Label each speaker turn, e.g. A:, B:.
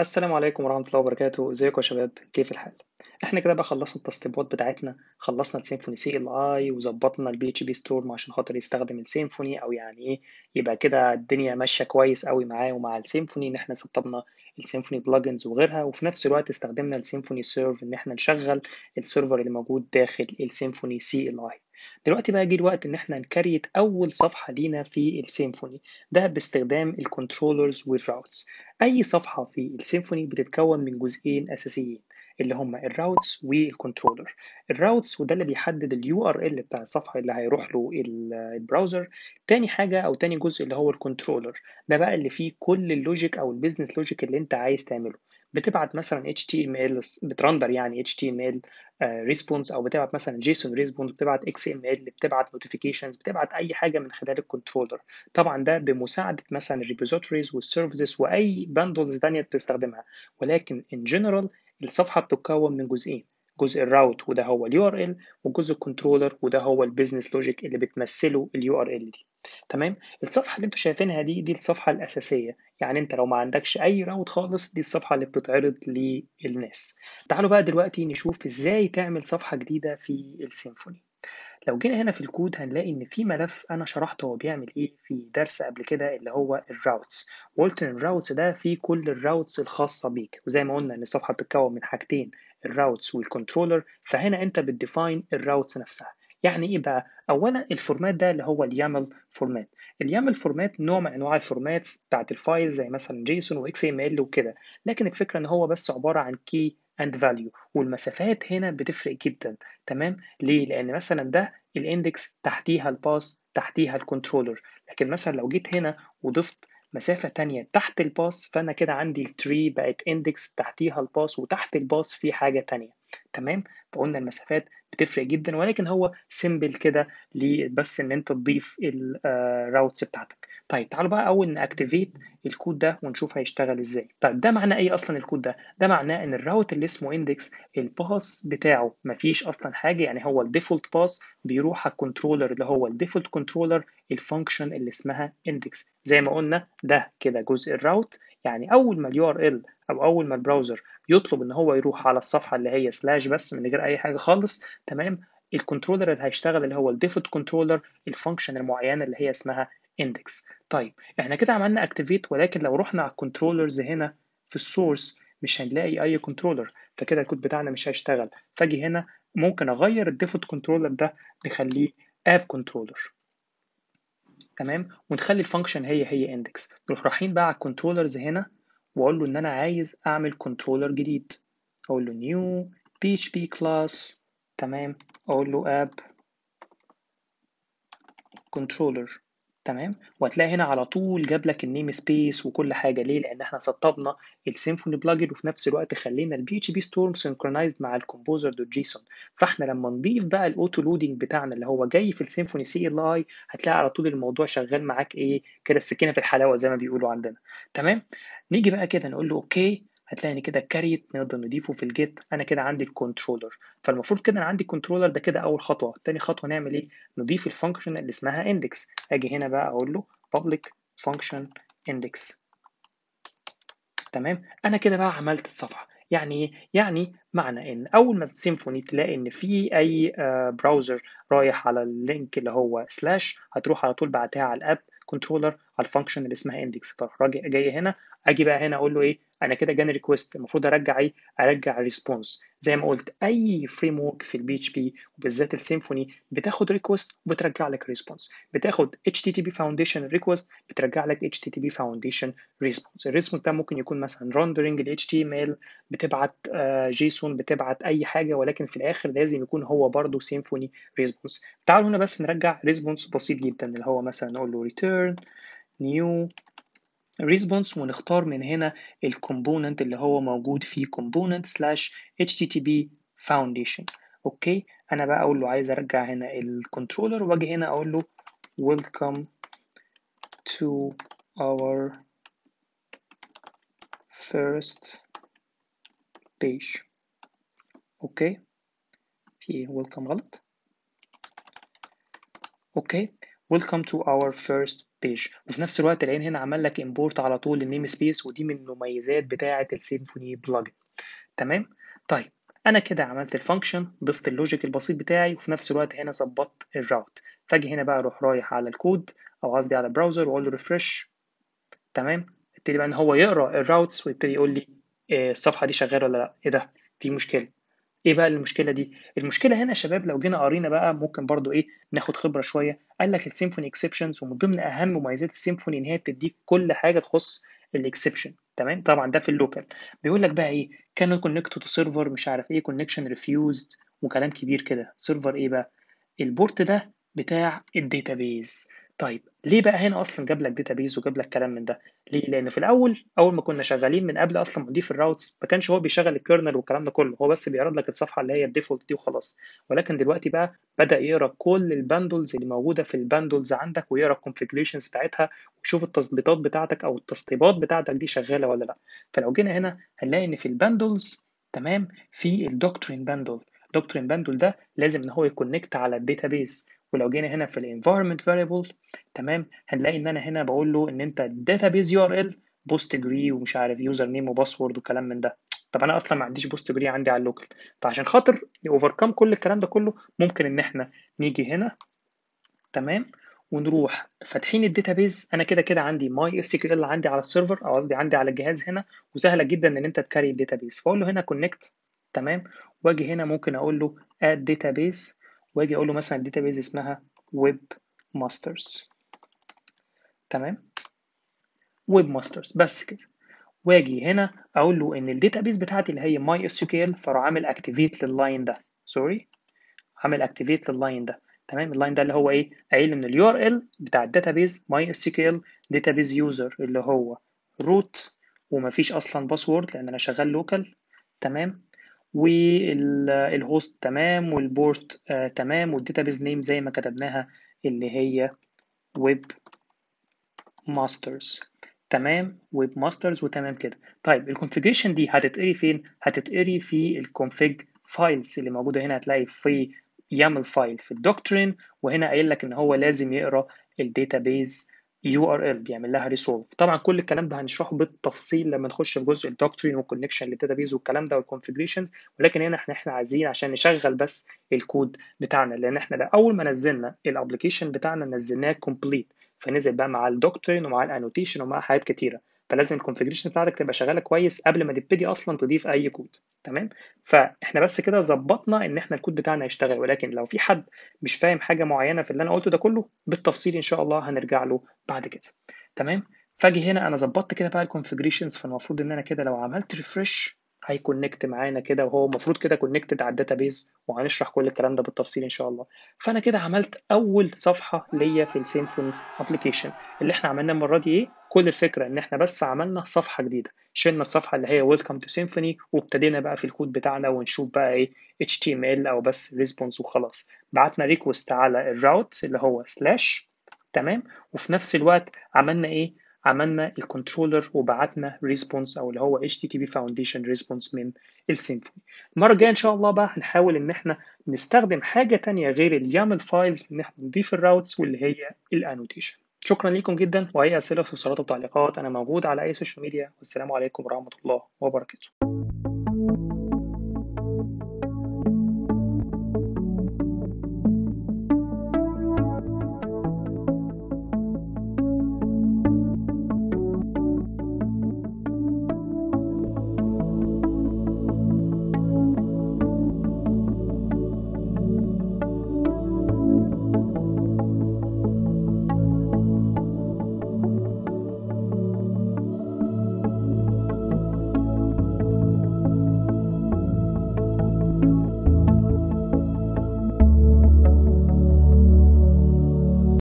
A: السلام عليكم ورحمة الله وبركاته ازيكم يا شباب كيف الحال احنا كده بقى خلصنا التسطيبات بتاعتنا خلصنا السيمفوني سي ال اي وظبطنا البي اتش بي ستورم عشان خاطر يستخدم السيمفوني او يعني ايه يبقى كده الدنيا ماشيه كويس قوي معاه ومع السيمفوني ان احنا سطبنا السيمفوني بلجنز وغيرها وفي نفس الوقت استخدمنا السيمفوني سيرف ان احنا نشغل السيرفر اللي موجود داخل السيمفوني سي ال اي دلوقتي بقى جه الوقت إن إحنا نكريت أول صفحة لينا في السيمفوني ده باستخدام الكنترولرز والراوتس أي صفحة في السيمفوني بتتكون من جزئين أساسيين اللي هم الراوتس والكنترولر الراوتس وده اللي بيحدد اليو ار ال بتاع الصفحه اللي هيروح له البراوزر تاني حاجه او تاني جزء اللي هو الكنترولر ده بقى اللي فيه كل اللوجيك او البيزنس لوجيك اللي انت عايز تعمله بتبعت مثلا HTML بترندر يعني HTML ريسبونس آه، او بتبعت مثلا جيسون ريسبونس بتبعت اكس ام ال بتبعت نوتيفيكيشنز بتبعت اي حاجه من خلال الكنترولر طبعا ده بمساعده مثلا الريبوزيتوريز والسيرفيسز واي باندلز ثانيه بتستخدمها ولكن ان جنرال الصفحه بتتكون من جزئين جزء الراوت وده هو اليو ار ال وجزء الكنترولر وده هو البيزنس لوجيك اللي بتمثله اليو ار ال دي تمام الصفحه اللي انتوا شايفينها دي دي الصفحه الاساسيه يعني انت لو ما عندكش اي راوت خالص دي الصفحه اللي بتتعرض للناس تعالوا بقى دلوقتي نشوف ازاي تعمل صفحه جديده في السيمفوني لو جينا هنا في الكود هنلاقي ان في ملف انا شرحته هو بيعمل ايه في درس قبل كده اللي هو الراوتس وقلت ان الراوتس ده فيه كل الراوتس الخاصه بيك وزي ما قلنا ان الصفحه بتتكون من حاجتين الراوتس والكنترولر فهنا انت بتديفاين الراوتس نفسها يعني ايه بقى اولا الفورمات ده اللي هو اليامل فورمات اليامل فورمات نوع من انواع الفورمات بتاعت الفايل زي مثلا جيسون واكس ام ال وكده لكن الفكره ان هو بس عباره عن كي اند فاليو والمسافات هنا بتفرق جدا تمام ليه لان مثلا ده الاندكس تحتيها الباس تحتيها الكنترولر لكن مثلا لو جيت هنا وضفت مسافة تانية تحت الباس فأنا كده عندي التري بقت اندكس تحتيها الباس وتحت الباس في حاجة تانية تمام فقلنا المسافات بتفرق جدا ولكن هو سيمبل كده بس ان انت تضيف الراوتس آه، بتاعتك طيب تعالوا بقى اول ناكتيفيت الكود ده ونشوف هيشتغل ازاي طيب ده معناه ايه اصلا الكود ده ده معناه ان الراوت اللي اسمه اندكس الباس بتاعه مفيش اصلا حاجه يعني هو الديفولت باس بيروح على الكنترولر اللي هو الديفولت كنترولر الفانكشن اللي اسمها اندكس زي ما قلنا ده كده جزء الراوت يعني اول ما اليو ار ال او اول ما البراوزر يطلب ان هو يروح على الصفحه اللي هي سلاش بس من غير اي حاجه خالص تمام الكنترولر اللي هيشتغل اللي هو الديفولت كنترولر الفانكشن المعينه اللي هي اسمها اندكس طيب احنا كده عملنا اكتيفيت ولكن لو رحنا على الكنترولرز هنا في السورس مش هنلاقي اي كنترولر فكده الكود بتاعنا مش هيشتغل فاجي هنا ممكن اغير الديفولت كنترولر ده نخليه اب كنترولر تمام ونخلي الفانكشن هي هي اندكس نروح رايحين بقى على الكنترولرز هنا واقول له ان انا عايز اعمل كنترولر جديد اقول له نيو بي اتش بي كلاس تمام اقول له اب كنترولر تمام، وهتلاقي هنا على طول جاب لك النيم سبيس وكل حاجة، ليه؟ لإن إحنا سطبنا السيمفوني بلجن وفي نفس الوقت خلينا البي اتش بي ستورم سينكرونايزد مع دوت جيسون فإحنا لما نضيف بقى الاوتو لودنج بتاعنا اللي هو جاي في السيمفوني سي ال اي هتلاقي على طول الموضوع شغال معاك إيه كده السكينة في الحلاوة زي ما بيقولوا عندنا، تمام؟ نيجي بقى كده نقول له أوكي هتلاقي كده كاريت نقدر نضيفه في الجيت انا كده عندي الكنترولر فالمفروض كده انا عندي كنترولر ده كده اول خطوه تاني خطوه نعمل ايه نضيف الفانكشن اللي اسمها اندكس اجي هنا بقى اقول له public function index تمام انا كده بقى عملت الصفحه يعني ايه يعني معنى ان اول ما سيمفوني تلاقي ان في اي براوزر آه، رايح على اللينك اللي هو سلاش هتروح على طول بعتها على الاب كنترولر على الفانكشن اللي اسمها اندكس فراجع جاي هنا اجي بقى هنا اقول له ايه انا كده جاني ريكوست المفروض ارجع ايه ارجع ريسبونس زي ما قلت اي فريم ورك في البي اتش بي وبالذات السيمفوني بتاخد ريكوست وبترجع لك ريسبونس بتاخد اتش تي تي بي فاونديشن ريكوست بترجع لك اتش تي تي بي فاونديشن ريسبونس الريسبونس ده ممكن يكون مثلا رندرنج الاتش تي ام ال بتبعت جيسون آه، بتبعت اي حاجه ولكن في الاخر لازم يكون هو برضه سيمفوني ريسبونس تعالوا هنا بس نرجع ريسبونس بسيط جدا اللي هو مثلا نقول له ريتيرن نيو response ونختار من هنا الكومبوننت اللي هو موجود فيه component slash http foundation اوكي انا بقى اقول له عايز ارجع هنا الكنترولر واجي هنا اقول له welcome to our first page اوكي في welcome غلط اوكي welcome to our first بيج وفي نفس الوقت العين هنا عمل لك امبورت على طول للنيم سبيس ودي من المميزات بتاعه السيمفوني بلجن تمام طيب انا كده عملت الفانكشن ضفت اللوجيك البسيط بتاعي وفي نفس الوقت هنا ظبطت الراوت فاجي هنا بقى اروح رايح على الكود او قصدي على البراوزر واقول له ريفرش تمام ابتدي بقى ان هو يقرا الراوتس ويبتدي يقول لي آه، الصفحه دي شغاله ولا لا ايه ده في مشكله ايه بقى المشكله دي المشكله هنا يا شباب لو جينا قرينا بقى ممكن برضو ايه ناخد خبره شويه قال لك السيمفوني اكسبشنز ومن ضمن اهم مميزات السيمفوني ان هي بتديك كل حاجه تخص الاكسبشن تمام طبعا ده في اللوكال بيقول لك بقى ايه كان كونكت تو سيرفر مش عارف ايه كونكشن ريفيوزد وكلام كبير كده سيرفر ايه بقى البورت ده بتاع الداتابيز طيب ليه بقى هنا اصلا جاب لك داتابيز وجاب لك كلام من ده ليه لان في الاول اول ما كنا شغالين من قبل اصلا مضيف الراوتس ما كانش هو بيشغل الكيرنل والكلام ده كله هو بس بيعرض لك الصفحه اللي هي الديفولت دي وخلاص ولكن دلوقتي بقى بدا يقرا كل الباندلز اللي موجوده في الباندلز عندك ويقرا الكونفيجريشنز بتاعتها ويشوف التظبيطات بتاعتك او التسطيبات بتاعتك دي شغاله ولا لا فلو جينا هنا هنلاقي ان في الباندلز تمام في الدوكترين باندل دكتورين باندول ده لازم ان هو يكونكت على الداتابيس ولو جينا هنا في الانفايرمنت فاريبل تمام هنلاقي ان انا هنا بقول له ان انت الداتابيس يو ار ال بوست جري ومش عارف يوزر نيم وباسورد وكلام من ده طب انا اصلا ما عنديش بوست جري عندي على اللوكل فعشان خاطر كام كل الكلام ده كله ممكن ان احنا نيجي هنا تمام ونروح فاتحين الداتابيز انا كده كده عندي ماي اس كيو ال عندي على السيرفر او قصدي عندي على الجهاز هنا وسهله جدا ان انت تكاري الداتابيز فاقول له هنا كونكت تمام واجي هنا ممكن اقول له add database واجي اقول له مثلا database اسمها ويب ماسترز تمام ويب ماسترز بس كده واجي هنا اقول له ان الداتابيس بتاعتي اللي هي ماي اس كيو ال فراح عامل اكتيفيت لللاين ده سوري عامل اكتيفيت لللاين ده تمام اللاين ده اللي هو ايه قايل ان اليو ار ال بتاع الداتابيس ماي اس كيو ال داتابيس يوزر اللي هو روت ومفيش اصلا باسورد لان انا شغال لوكال تمام والهوست تمام والبورت آه، تمام والداتابيز نيم زي ما كتبناها اللي هي ويب ماسترز تمام ويب ماسترز وتمام كده طيب الكونفيجريشن دي هتتقري فين هتتقري في الكونفيج فايلز اللي موجوده هنا هتلاقي في يامل فايل في الدوكترين وهنا قايل لك ان هو لازم يقرا الداتابيز يو ار ال بيعمل لها ريسولف طبعا كل الكلام ده هنشرحه بالتفصيل لما نخش في جزء الدوكترين والكونكشن للداتابيز والكلام ده والكونفجريشنز ولكن هنا احنا احنا عايزين عشان نشغل بس الكود بتاعنا لان احنا ده اول ما نزلنا الابلكيشن بتاعنا نزلناه كومبليت فنزل بقى مع الدوكترين ومع الانوتيشن ومع حاجات كتيره فلازم الكونفجريشن بتاعتك تبقى شغاله كويس قبل ما تبتدي اصلا تضيف اي كود تمام فاحنا بس كده ظبطنا ان احنا الكود بتاعنا يشتغل ولكن لو في حد مش فاهم حاجه معينه في اللي انا قلته ده كله بالتفصيل ان شاء الله هنرجع له بعد كده تمام فاجي هنا انا ظبطت كده بقى الكونفجريشنز فالمفروض ان انا كده لو عملت ريفرش هيكونكت معانا كده وهو المفروض كده كونكتد على الداتابيز وهنشرح كل الكلام ده بالتفصيل ان شاء الله فانا كده عملت اول صفحه ليا في السيمفوني ابلكيشن اللي احنا عملناه المره دي ايه كل الفكره ان احنا بس عملنا صفحه جديده شلنا الصفحه اللي هي ويلكم تو سيمفوني وابتدينا بقى في الكود بتاعنا ونشوف بقى ايه HTML او بس ريسبونس وخلاص بعتنا ريكوست على الراوت اللي هو سلاش تمام وفي نفس الوقت عملنا ايه عملنا الكنترولر وبعتنا ريسبونس او اللي هو اتش تي تي بي فاونديشن ريسبونس من السيمفوني المره الجايه ان شاء الله بقى هنحاول ان احنا نستخدم حاجه تانية غير اليامل فايلز ان احنا نضيف الراوتس واللي هي الانوتيشن شكرا لكم جدا واي اسئله واستفسارات وتعليقات انا موجود على اي سوشيال ميديا والسلام عليكم ورحمه الله وبركاته